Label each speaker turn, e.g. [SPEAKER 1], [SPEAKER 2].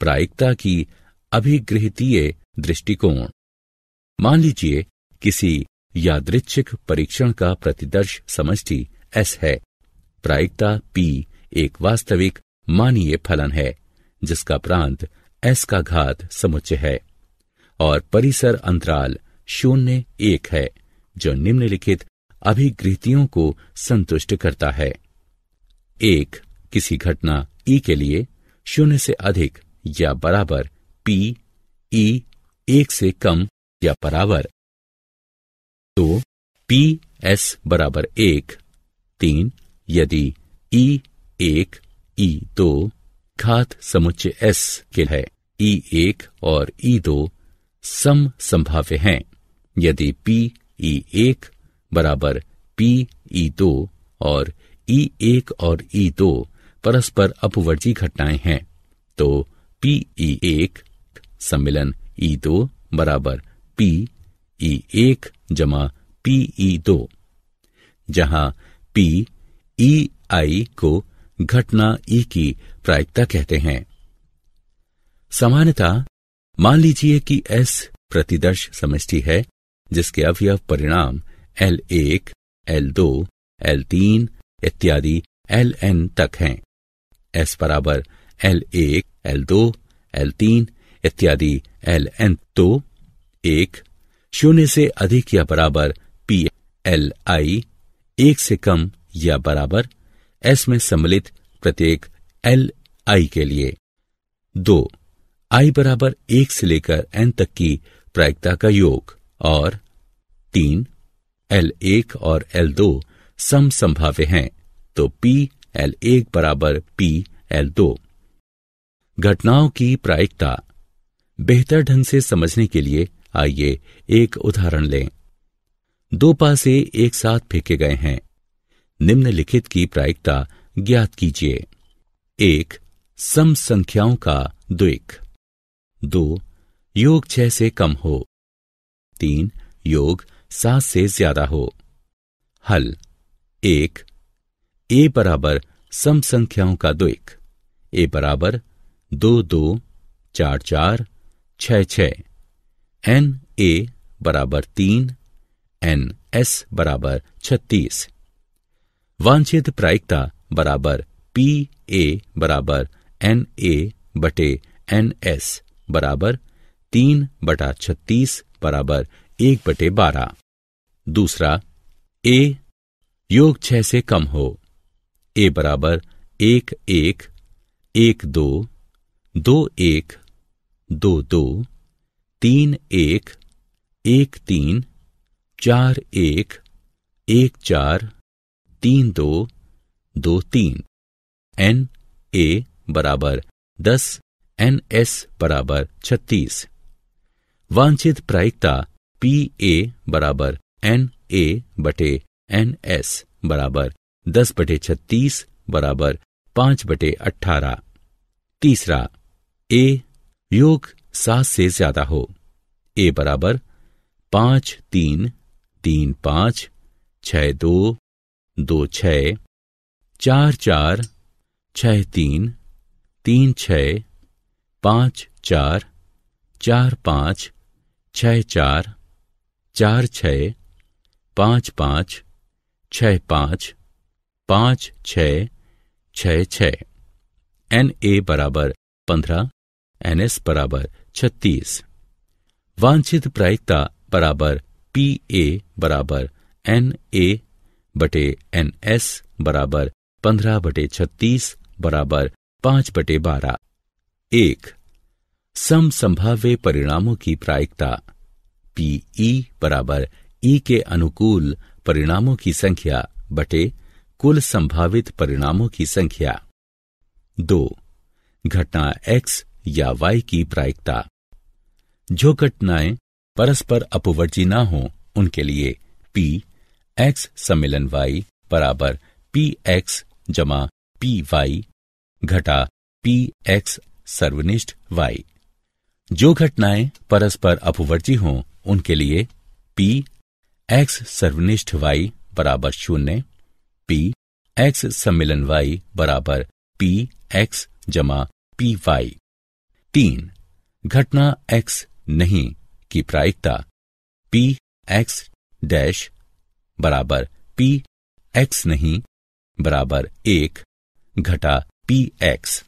[SPEAKER 1] प्रायिकता की अभिगृहतीय दृष्टिकोण मान लीजिए किसी यादृच्छिक परीक्षण का प्रतिदर्श समष्टि एस है प्रायिकता पी एक वास्तविक मानीय फलन है जिसका प्रांत एस का घात समुच्चय है और परिसर अंतराल शून्य एक है जो निम्नलिखित अभिगृहतियों को संतुष्ट करता है एक किसी घटना ई के लिए शून्य से अधिक या बराबर पी ई e, एक से कम या बराबर तो पी एस बराबर एक तीन यदि ई e एक ई e दो घात समुच्चय एस के है ई एक और ई दो सम संभाव्य हैं यदि पी ई एक बराबर पी ई दो और ई एक और ई दो परस्पर अपवर्जी घटनाएं हैं तो पी ई e एक सम्मिलन ई e दो बराबर पी ई e एक जमा पी ई दो जहां पी ई आई को घटना ई की प्रायिकता कहते हैं सामान्यता मान लीजिए कि एस प्रतिदर्श समष्टि है जिसके अवयव परिणाम एल एक एल दो एल तीन इत्यादि एल एन तक हैं एस बराबर एल एक एल दो एल तीन इत्यादि एल एन तो एक शून्य से अधिक या बराबर पी एल आई एक से कम या बराबर एस में सम्मिलित प्रत्येक एल आई के लिए दो आई बराबर एक से लेकर एन तक की प्रायिकता का योग और तीन एल एक और एल दो सम संभाव्य हैं तो पी एल एक बराबर पी एल दो घटनाओं की प्रायिकता बेहतर ढंग से समझने के लिए आइए एक उदाहरण लें दो पासे एक साथ फेंके गए हैं निम्नलिखित की प्रायिकता ज्ञात कीजिए एक सम संख्याओं का द्विक दो योग छह से कम हो तीन योग सात से ज्यादा हो हल एक ए बराबर सम संख्याओं का द्विक ए बराबर दो दो चार चार छ छ एन ए बराबर तीन एन एस बराबर छत्तीस वांछित प्रायिकता बराबर पी ए बराबर एन ए बटे एन एस बराबर तीन बटा छत्तीस बराबर एक बटे बारह दूसरा ए योग छह से कम हो ए बराबर एक एक एक दो दो एक दो दो तीन एक एक तीन चार एक एक चार तीन दो दो तीन एन ए बराबर दस एन एस बराबर छत्तीस वांछित प्रायिकता पी ए बराबर एन ए बटे एन एस बराबर दस बटे छत्तीस बराबर पांच बटे अठारह तीसरा ए योग सात से ज्यादा हो ए बराबर पांच तीन तीन पांच छ दो दो छ चार चार छ तीन तीन छ पांच चार चार पांच छ चार चार छ पांच पांच छ पांच पांच छ छ छ एन ए बराबर पंद्रह एन एस बराबर छत्तीस वांछित प्रायिकता बराबर पी ए बराबर एन ए बटे एन एस बराबर पंद्रह बटे छत्तीस बराबर पांच बटे बारह एक सम संभाव्य परिणामों की प्रायिकता पी ई बराबर ई के अनुकूल परिणामों की संख्या बटे कुल संभावित परिणामों की संख्या दो घटना एक्स या वाई की प्रायिकता जो घटनाएं परस्पर अपवर्जी ना हो उनके लिए पी एक्स सम्मिलन वाई बराबर पी एक्स जमा पी वाई घटा पी एक्स सर्वनिष्ठ वाई जो घटनाएं परस्पर अपवर्जी हों उनके लिए पी एक्स सर्वनिष्ठ वाई बराबर शून्य पी एक्स सम्मिलन वाई बराबर पी एक्स जमा पी वाई तीन घटना एक्स नहीं की प्रायिकता पी एक्स डैश बराबर पी एक्स नहीं बराबर एक घटा पी एक्स